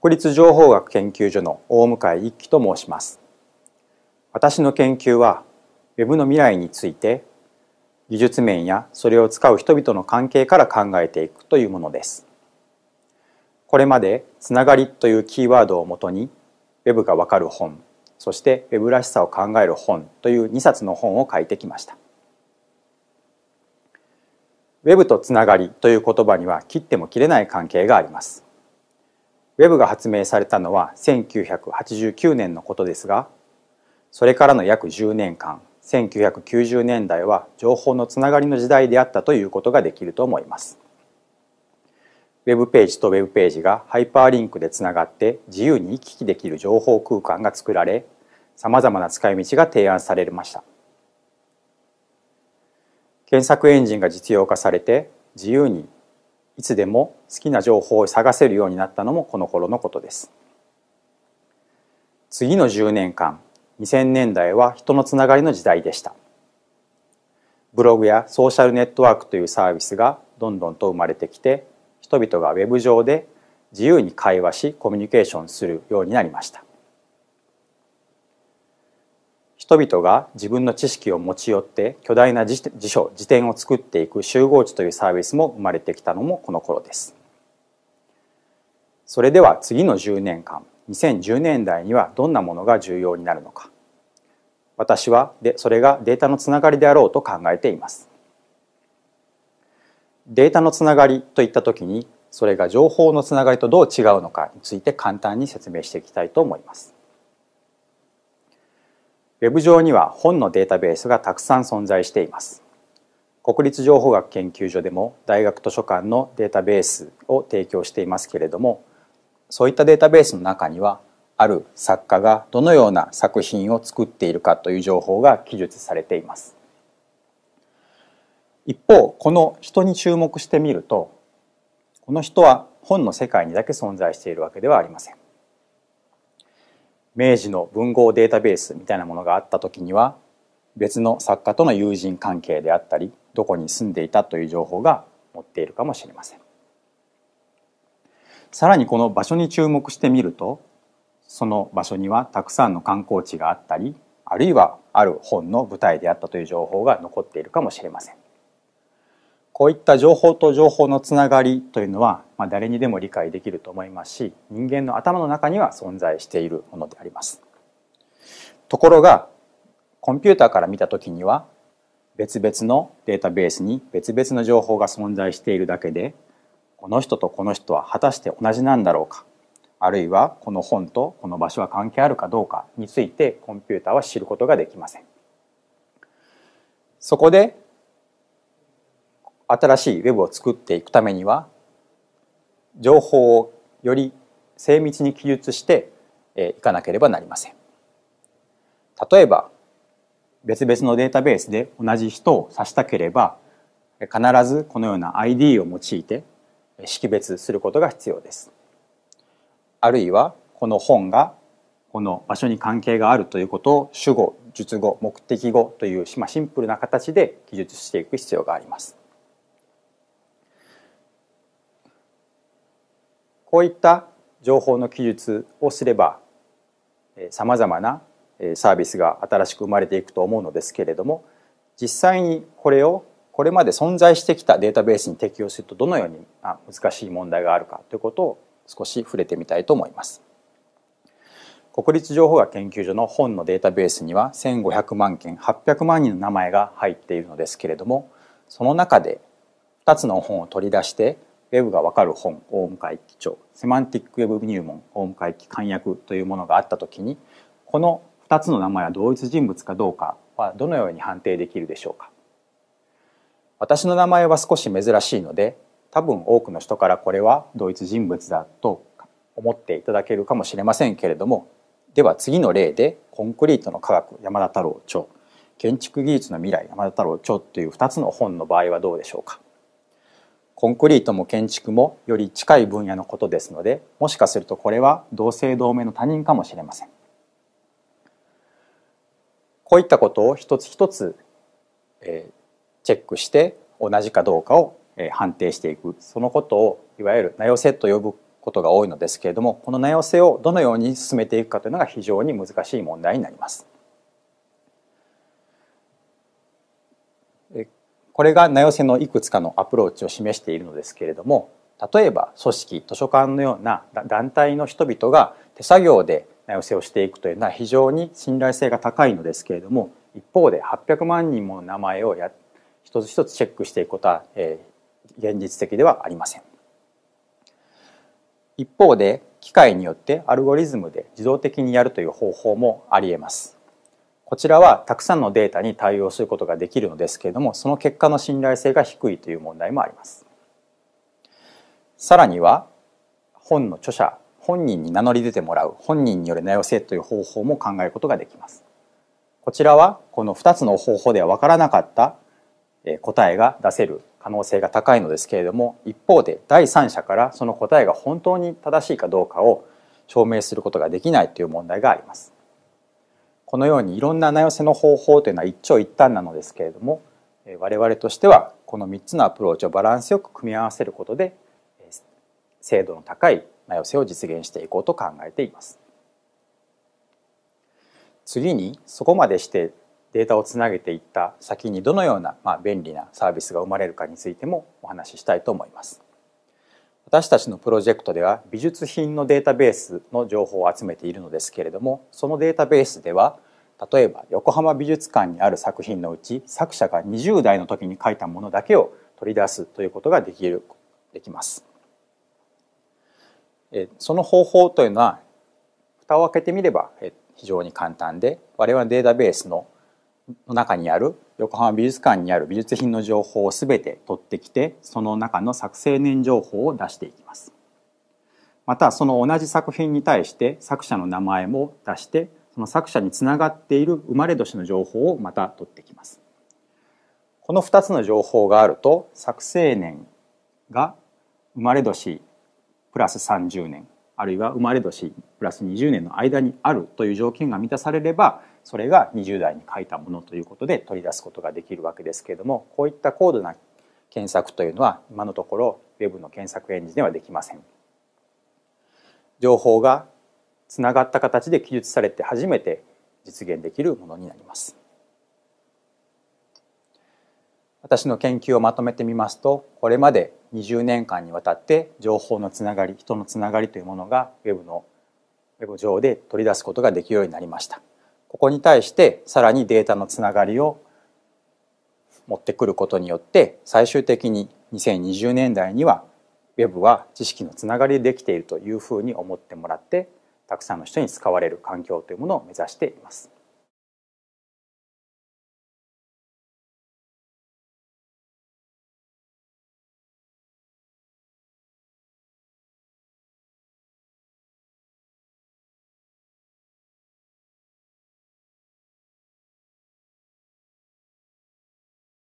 国立情報学研究所の大向一輝と申します私の研究は Web の未来について技術面やそれを使う人々の関係から考えていくというものですこれまでつながりというキーワードをもとに Web がわかる本そして Web らしさを考える本という2冊の本を書いてきました Web とつながりという言葉には切っても切れない関係がありますウェブが発明されたのは1989年のことですが、それからの約10年間、1990年代は情報のつながりの時代であったということができると思います。ウェブページとウェブページがハイパーリンクでつながって自由に行き来できる情報空間が作られ、さまざまな使い道が提案されました。検索エンジンが実用化されて自由にいつでも好きな情報を探せるようになったのもこの頃のことです次の10年間2000年代は人のつながりの時代でしたブログやソーシャルネットワークというサービスがどんどんと生まれてきて人々がウェブ上で自由に会話しコミュニケーションするようになりました人々が自分の知識を持ち寄って巨大な辞書辞典を作っていく集合知というサービスも生まれてきたのもこの頃ですそれでは次の10年間2010年代にはどんなものが重要になるのか私はでそれがデータのつながりであろうと考えていますデータのつながりといったときにそれが情報のつながりとどう違うのかについて簡単に説明していきたいと思います Web 上には本のデータベースがたくさん存在しています。国立情報学研究所でも大学図書館のデータベースを提供していますけれどもそういったデータベースの中にはある作家がどのような作品を作っているかという情報が記述されています一方この人に注目してみるとこの人は本の世界にだけ存在しているわけではありません明治の文豪データベースみたいなものがあった時には別の作家との友人関係であったりどこに住んでいたという情報が持っているかもしれませんさらにこの場所に注目してみるとその場所にはたくさんの観光地があったりあるいはある本の舞台であったという情報が残っているかもしれませんこういった情報と情報のつながりというのは、まあ、誰にでも理解できると思いますし人間の頭の中には存在しているものであります。ところがコンピューターから見た時には別々のデータベースに別々の情報が存在しているだけでこの人とこの人は果たして同じなんだろうかあるいはこの本とこの場所は関係あるかどうかについてコンピューターは知ることができません。そこで新しいウェブを作っていくためには情報をより精密に記述していかなければなりません。例えば別々のデータベースで同じ人を指したければ必ずこのような ID を用いて識別することが必要です。あるいはこの本がこの場所に関係があるということを主語、述語、目的語というシンプルな形で記述していく必要があります。こういった情報の記述をすればさまざまなサービスが新しく生まれていくと思うのですけれども実際にこれをこれまで存在してきたデータベースに適用するとどのように難しい問題があるかということを少し触れてみたいと思います。国立情報学研究所の本のデータベースには1500万件800万人の名前が入っているのですけれどもその中で2つの本を取り出してウェブがわかる本大向会記長セマンティックウェブ入門大向会記簡約というものがあった時にこの2つの名前は同一人物かどうかはどのように判定できるでしょうか私の名前は少し珍しいので多分多くの人からこれは同一人物だと思っていただけるかもしれませんけれどもでは次の例でコンクリートの科学山田太郎著建築技術の未来山田太郎著という2つの本の場合はどうでしょうかコンクリートも建築もより近い分野のことですのでもしかするとこれは同姓同名の他人かもしれませんこういったことを一つ一つ、えチェックして同じかどうかを、え判定していくそのことをいわゆる名寄せと呼ぶことが多いのですけれどもこの名寄せをどのように進めていくかというのが非常に難しい問題になります。これが名寄せのいくつかのアプローチを示しているのですけれども例えば組織図書館のような団体の人々が手作業で名寄せをしていくというのは非常に信頼性が高いのですけれども一方で800万人もの名前をや一つ一つチェックしていくことは、えー、現実的ではありません。一方で機械によってアルゴリズムで自動的にやるという方法もありえます。こちらはたくさんのデータに対応することができるのですけれどもその結果の信頼性が低いという問題もあります。さらには本の著者本人に名乗り出てもらう本人による名寄せという方法も考えることができます。こちらはこの2つの方法では分からなかった答えが出せる可能性が高いのですけれども一方で第三者からその答えが本当に正しいかどうかを証明することができないという問題があります。このようにいろんな名寄せの方法というのは一長一短なのですけれども我々としてはこの3つのアプローチをバランスよく組み合わせることで精度の高い名寄せを実現していこうと考えています。次にそこまでしてデータをつなげていった先にどのような、まあ、便利なサービスが生まれるかについてもお話ししたいと思います。私たちのプロジェクトでは美術品のデータベースの情報を集めているのですけれどもそのデータベースでは例えば横浜美術館にある作品のうち作者が20代の時に書いたものだけを取り出すということができるできます。その方法というのは蓋を開けてみれば非常に簡単で我々データベースの中にある横浜美術館にある美術品の情報をすべて取ってきてその中の作成年情報を出していきます。またその同じ作品に対して作者の名前も出してその作者につながっている生まれ年の情報をまた取ってきます。この2つの情報があると作成年が生まれ年プラス30年あるいは生まれ年プラス20年の間にあるという条件が満たされればそれが20代に書いたものということで取り出すことができるわけですけれどもこういった高度な検索というのは今のところ Web の検索エンジンではできません。情報がつながった形で記述されて初めて実現できるものになります。私の研究をまとめてみますとこれまで20年間にわたって情報のつながり人のつながりというものがウェブのウェブ上で取り出すことができるようになりました。ここに対してさらにデータのつながりを持ってくることによって最終的に2020年代にはウェブは知識のつながりでできているというふうに思ってもらってたくさんの人に使われる環境というものを目指しています。